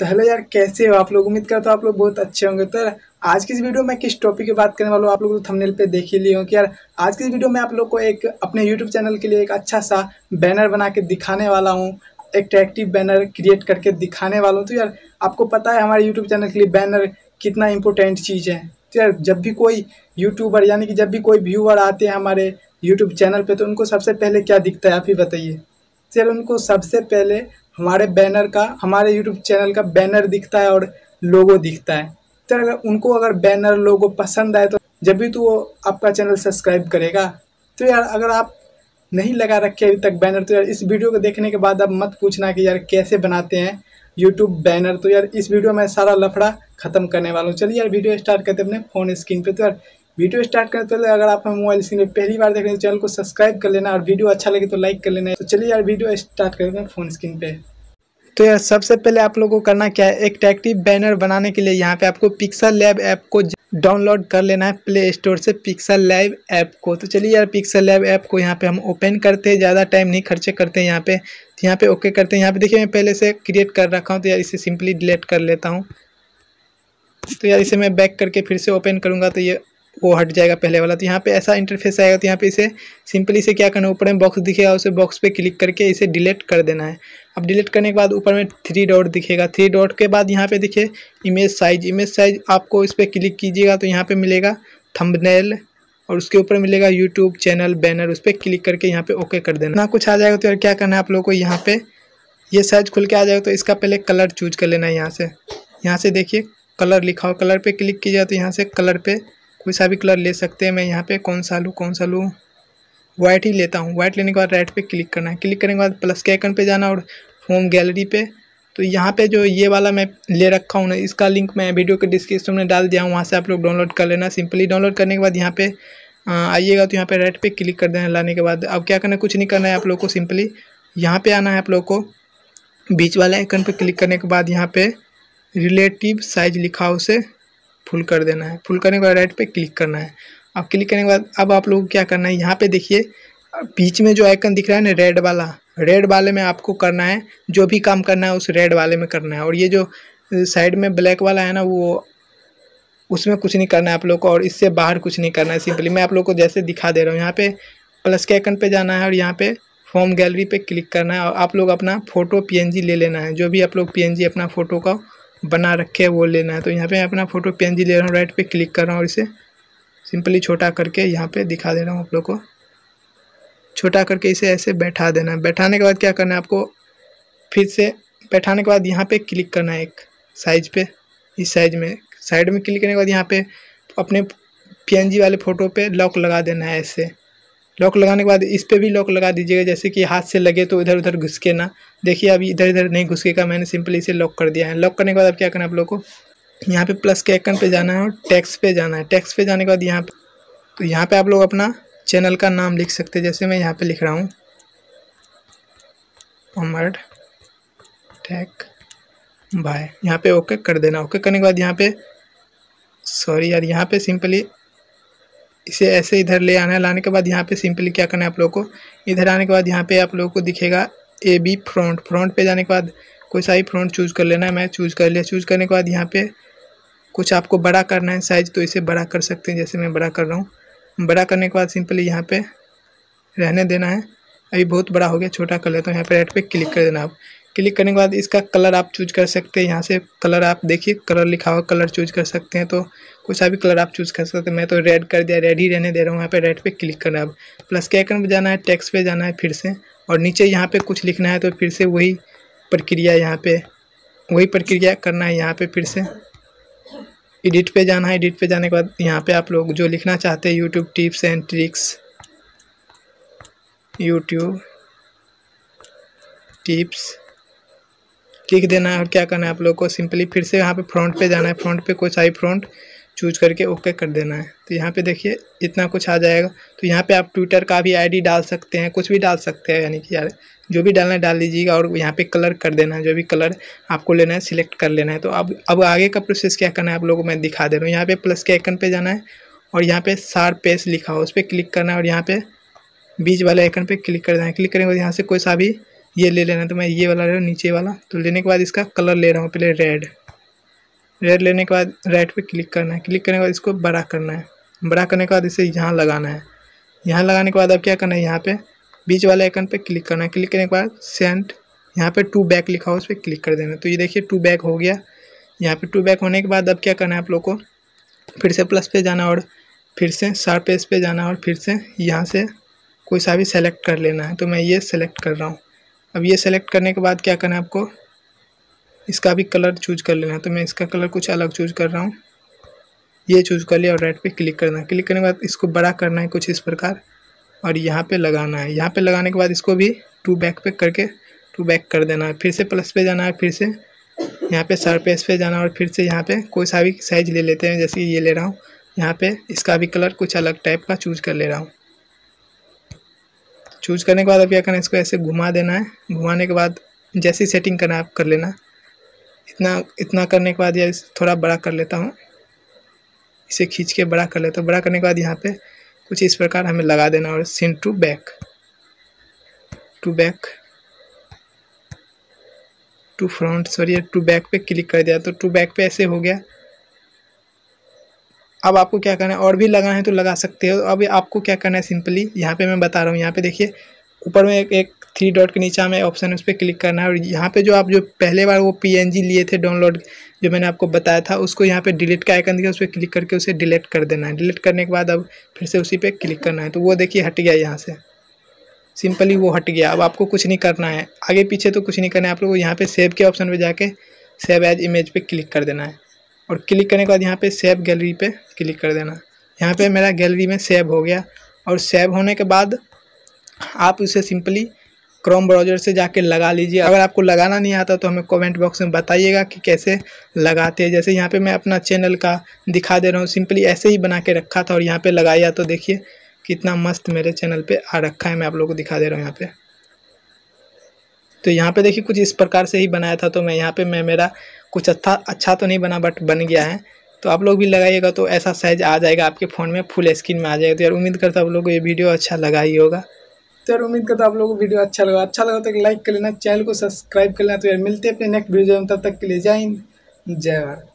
तो हेलो यार कैसे हो आप लोग उम्मीद करता हूँ आप लोग बहुत अच्छे होंगे तो यार आज की इस वीडियो में किस टॉपिक की बात करने वाला हूँ आप लोग तो थंबनेल पे देख ही लिए हो कि यार आज की इस वीडियो में आप लोग को एक अपने यूट्यूब चैनल के लिए एक अच्छा सा बैनर बना के दिखाने वाला हूँ एट्रैक्टिव बैनर क्रिएट करके दिखाने वाला हूँ तो यार आपको पता है हमारे यूट्यूब चैनल के लिए बैनर कितना इंपॉर्टेंट चीज़ है तो यार जब भी कोई यूट्यूबर यानी कि जब भी कोई व्यूअर आते हैं हमारे यूट्यूब चैनल पर तो उनको सबसे पहले क्या दिखता है आप ही बताइए सर उनको सबसे पहले हमारे बैनर का हमारे यूट्यूब चैनल का बैनर दिखता है और लोगो दिखता है तो अगर उनको अगर बैनर लोगो पसंद आए तो जब भी तो वो आपका चैनल सब्सक्राइब करेगा तो यार अगर आप नहीं लगा रखे अभी तक बैनर तो यार इस वीडियो को देखने के बाद आप मत पूछना कि यार कैसे बनाते हैं यूट्यूब बैनर तो यार इस वीडियो में सारा लफड़ा खत्म करने वाला हूँ चलिए यार वीडियो स्टार्ट करते अपने फ़ोन स्क्रीन पे तो यार वीडियो स्टार्ट करने पहले अगर आप हमें मोबाइल स्क्रीन पहली बार देख रहे हैं चैनल को सब्सक्राइब कर लेना और वीडियो अच्छा लगे तो लाइक कर लेना तो चलिए यार वीडियो स्टार्ट करते हैं फोन स्क्रीन पर तो यार सबसे पहले आप लोगों को करना क्या है एक टैक्टिव बैनर बनाने के लिए यहाँ पे आपको पिक्सल लैब ऐप को डाउनलोड कर लेना है प्ले स्टोर से पिक्सल लैब ऐप को तो चलिए यार पिक्सल लैब ऐप को यहाँ पे हम ओपन करते हैं ज़्यादा टाइम नहीं खर्चे करते हैं यहाँ पे तो यहाँ पे ओके करते हैं यहाँ पे देखिए मैं पहले से क्रिएट कर रखा हूँ तो यार इसे सिंपली डिलीट कर लेता हूँ तो यार इसे मैं बैक करके फिर से ओपन करूँगा तो ये वो हट जाएगा पहले वाला तो यहाँ पे ऐसा इंटरफेस आएगा तो यहाँ पे इसे सिंपली इसे क्या करना है ऊपर में बॉक्स दिखेगा उसे बॉक्स पे क्लिक करके इसे डिलीट कर देना है अब डिलीट करने के बाद ऊपर में थ्री डॉट दिखेगा थ्री डॉट के बाद यहाँ पे दिखे इमेज साइज इमेज साइज आपको इस पर क्लिक कीजिएगा तो यहाँ पर मिलेगा थम्बनेल और उसके ऊपर मिलेगा यूट्यूब चैनल बैनर उस पर क्लिक करके यहाँ पर ओके कर देना ना कुछ आ जाएगा तो यार क्या करना है आप लोग को यहाँ पे ये साइज खुल के आ जाएगा तो इसका पहले कलर चूज कर लेना है यहाँ से यहाँ से देखिए कलर लिखा हो कलर पे क्लिक किया तो यहाँ से कलर पे कोई सा भी कलर ले सकते हैं मैं यहाँ पे कौन सा लूँ कौन सा लूँ वाइट ही लेता हूँ वाइट लेने के बाद राइट पे क्लिक करना है क्लिक करने के बाद प्लस के आइकन पे जाना और होम गैलरी पे तो यहाँ पे जो ये वाला मैं ले रखा हूँ ना इसका लिंक मैं वीडियो के डिस्क्रिप्शन में डाल दिया हूँ वहाँ से आप लोग डाउनलोड कर लेना सिंपली डाउनलोड करने के बाद यहाँ पे आइएगा तो यहाँ पे राइट पे क्लिक कर देना लाने के बाद अब क्या करना है कुछ नहीं करना है आप लोग को सिंपली यहाँ पे आना है आप लोग को बीच वाले आइकन पे क्लिक करने के बाद यहाँ पे रिलेटिव साइज लिखा उसे फुल कर देना है फुल करने के बाद राइट पे क्लिक करना है अब क्लिक करने के बाद अब आप लोग क्या करना है यहाँ पे देखिए बीच में जो आइकन दिख रहा है ना रेड वाला रेड वाले में आपको करना है जो भी काम करना है उस रेड वाले में करना है और ये जो साइड में ब्लैक वाला है ना वो उसमें कुछ नहीं करना है आप लोग को और इससे बाहर कुछ नहीं करना है सिंपली मैं आप लोग को जैसे दिखा दे रहा हूँ यहाँ पे प्लस के आइकन पे जाना है और यहाँ पे फॉर्म गैलरी पे क्लिक करना है और आप लोग अपना फ़ोटो पीएनजी ले लेना है जो भी आप लोग पीएनजी अपना फ़ोटो का बना रखे है वो लेना है तो यहाँ पे मैं अपना फ़ोटो पी ले रहा हूँ राइट पे क्लिक कर रहा हूँ और इसे सिंपली छोटा करके यहाँ पे दिखा दे रहा हूँ आप लोग को छोटा करके इसे ऐसे बैठा देना है बैठाने के बाद क्या करना है आपको फिर से बैठाने के बाद यहाँ पर क्लिक करना है एक साइज पर इस साइज में साइड में क्लिक करने के बाद यहाँ पर अपने पी वाले फ़ोटो पर लॉक लगा देना है ऐसे लॉक लगाने के बाद इस पर भी लॉक लगा दीजिएगा जैसे कि हाथ से लगे तो इधर उधर घुसके ना देखिए अभी इधर इधर नहीं घुसकेगा मैंने सिंपली इसे लॉक कर दिया है लॉक करने के बाद अब क्या करना आप लोग को यहाँ पे प्लस के आइकन पे जाना है और टैक्स पे जाना है टैक्स पे जाने के बाद यहाँ पे तो यहाँ पे आप लोग अपना चैनल का नाम लिख सकते हैं जैसे मैं यहाँ पे लिख रहा हूँ अमर टैक बाय यहाँ पे ओके कर देना ओके करने के बाद यहाँ पे सॉरी यार यहाँ पे सिंपली इसे ऐसे इधर ले आना है लाने के बाद यहाँ पे सिंपली क्या करना है आप लोग को इधर आने के बाद यहाँ पे आप लोगों को दिखेगा ए बी फ्रंट फ्रंट पे जाने के बाद कोई सा ही फ्रंट चूज़ कर लेना है मैं चूज़ कर लिया चूज़ करने के बाद यहाँ पे कुछ आपको बड़ा करना है साइज तो इसे बड़ा कर सकते हैं जैसे मैं बड़ा कर रहा हूँ बड़ा करने के बाद सिंपली यहाँ पर रहने देना है अभी बहुत बड़ा हो गया छोटा कर लेता हूँ यहाँ पर रेड पर क्लिक कर देना आप क्लिक करने के बाद इसका कलर आप चूज कर सकते हैं यहाँ से कलर आप देखिए कलर लिखा हुआ कलर चूज कर सकते हैं तो कोई सा भी कलर आप चूज़ कर सकते हैं मैं तो रेड कर दिया रेड ही रहने दे रहा हूँ यहाँ पे रेड पे क्लिक करना है अब प्लस के आइकन पर जाना है टैक्स पे जाना है फिर से और नीचे यहाँ पे कुछ लिखना है तो फिर से वही प्रक्रिया यहाँ पे वही प्रक्रिया करना है यहाँ पे फिर से एडिट पे जाना है एडिट पे जाने के बाद यहाँ पे आप लोग जो लिखना चाहते हैं YouTube tips and tricks YouTube tips ठीक देना है और क्या करना है आप लोग को सिंपली फिर से यहाँ पे फ्रंट पे जाना है फ्रंट पे कोई ही फ्रंट चूज करके ओके कर देना है तो यहाँ पे देखिए इतना कुछ आ जाएगा तो यहाँ पे आप ट्विटर का भी आईडी डाल सकते हैं कुछ भी डाल सकते हैं यानी कि यार जो भी डालना है डाल लीजिएगा और यहाँ पे कलर कर देना है जो भी कलर आपको लेना है सिलेक्ट कर लेना है तो अब अब आगे का प्रोसेस क्या करना है आप लोगों को मैं दिखा दे रहा हूँ यहाँ पे प्लस के आइकन पर जाना है और यहाँ पर सार पेस लिखा हो उस पर क्लिक करना है और यहाँ पर बीच वाले आइकन पर क्लिक कर देना है क्लिक करेंगे यहाँ से कोई सा भी ये ले लेना है तो मैं ये वाला ले रहा हूँ नीचे वाला तो लेने के बाद इसका कलर ले रहा हूँ पहले रेड रेड लेने के बाद राइट पे क्लिक करना है क्लिक करने के बाद इसको बड़ा करना है बड़ा करने के बाद इसे यहाँ लगाना है यहाँ लगाने के बाद अब क्या करना है यहाँ पे बीच वाले आइकन पे क्लिक करना है क्लिक करने के बाद सेंट यहाँ पे टू बैक लिखा हो उस पर क्लिक कर देना तो ये देखिए टू बैक हो गया यहाँ पर टू बैक होने के बाद अब क्या करना है आप लोग को फिर से प्लस पे जाना और फिर से शार्प पेज पे जाना और फिर से यहाँ से कोई सा भी सेलेक्ट कर लेना है तो मैं ये सेलेक्ट कर रहा हूँ अब ये सेलेक्ट करने के बाद क्या करना है आपको इसका भी कलर चूज कर लेना है तो मैं इसका कलर कुछ अलग चूज कर रहा हूँ ये चूज कर लिया और रेड पे क्लिक करना है क्लिक करने के बाद इसको बड़ा करना है कुछ इस प्रकार और यहाँ पे लगाना है यहाँ पे लगाने के बाद इसको भी टू बैक पे करके टू बैक कर देना है फिर से प्लस पे जाना है फिर से यहाँ पे सरफेस पे जाना और फिर से यहाँ पे कोई सा भी साइज ले लेते हैं जैसे ये ले रहा हूँ यहाँ पे इसका भी कलर कुछ अलग टाइप का चूज कर ले रहा हूँ चूज करने के बाद अब क्या करना है इसको ऐसे घुमा देना है घुमाने के बाद जैसी सेटिंग करना है आप कर लेना इतना इतना करने के बाद या थोड़ा बड़ा कर लेता हूँ इसे खींच के बड़ा कर लेता हूँ बड़ा करने के बाद यहाँ पे कुछ इस प्रकार हमें लगा देना और scene to back to back to front sorry to back पे क्लिक कर दिया तो टू बैक पे ऐसे हो गया अब आपको क्या करना है और भी लगाना है तो लगा सकते हो अब आपको क्या करना है सिंपली यहाँ पे मैं बता रहा हूँ यहाँ पे देखिए ऊपर में एक एक थ्री डॉट के नीचे हमें ऑप्शन है उस पर क्लिक करना है और यहाँ पे जो आप जो पहले बार वो पीएनजी लिए थे डाउनलोड जो मैंने आपको बताया था उसको यहाँ पे डिलीट का आइकन दिया उस पर क्लिक करके उसे डिलीट कर देना है डिलीट करने के बाद अब फिर से उसी पे क्लिक करना है तो वो देखिए हट गया यहाँ से सिंपली वो हट गया अब आपको कुछ नहीं करना है आगे पीछे तो कुछ नहीं करना है आप लोग यहाँ पर सेव के ऑप्शन पर जाके सेव एज इमेज पर क्लिक कर देना है और क्लिक करने के बाद यहाँ पर सेव गैलरी पर क्लिक कर देना है यहाँ पर मेरा गैलरी में सेव हो गया और सेव होने के बाद आप उसे सिंपली क्रोम ब्राउज़र से जाके लगा लीजिए अगर आपको लगाना नहीं आता तो हमें कमेंट बॉक्स में बताइएगा कि कैसे लगाते हैं जैसे यहाँ पे मैं अपना चैनल का दिखा दे रहा हूँ सिंपली ऐसे ही बना के रखा था और यहाँ पे लगाया तो देखिए कितना मस्त मेरे चैनल पे आ रखा है मैं आप लोगों को दिखा दे रहा हूँ यहाँ पर तो यहाँ पर देखिए कुछ इस प्रकार से ही बनाया था तो मैं यहाँ पर मैं मेरा कुछ अच्छा अच्छा तो नहीं बना बट बन गया है तो आप लोग भी लगाइएगा तो ऐसा साइज आ जाएगा आपके फ़ोन में फुल स्क्रीन में आ जाएगा तो यार उम्मीद करता आप लोग को ये वीडियो अच्छा लगा ही होगा तो यार उम्मीद करता आप लोगों को वीडियो अच्छा लगा अच्छा लगा तो लाइक कर लेना चैनल को सब्सक्राइब कर लेना तो यार मिलते हैं अपने नेक्स्ट वीडियो में तब तक के लिए जय हिंद जय भारत